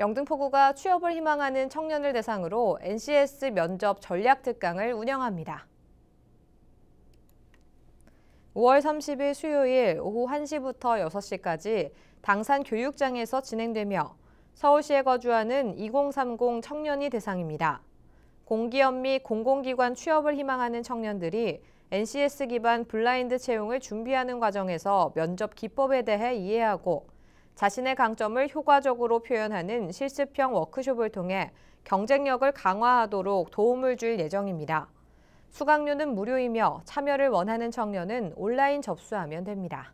영등포구가 취업을 희망하는 청년을 대상으로 NCS 면접 전략 특강을 운영합니다. 5월 30일 수요일 오후 1시부터 6시까지 당산 교육장에서 진행되며 서울시에 거주하는 2030 청년이 대상입니다. 공기업 및 공공기관 취업을 희망하는 청년들이 NCS 기반 블라인드 채용을 준비하는 과정에서 면접 기법에 대해 이해하고 자신의 강점을 효과적으로 표현하는 실습형 워크숍을 통해 경쟁력을 강화하도록 도움을 줄 예정입니다. 수강료는 무료이며 참여를 원하는 청년은 온라인 접수하면 됩니다.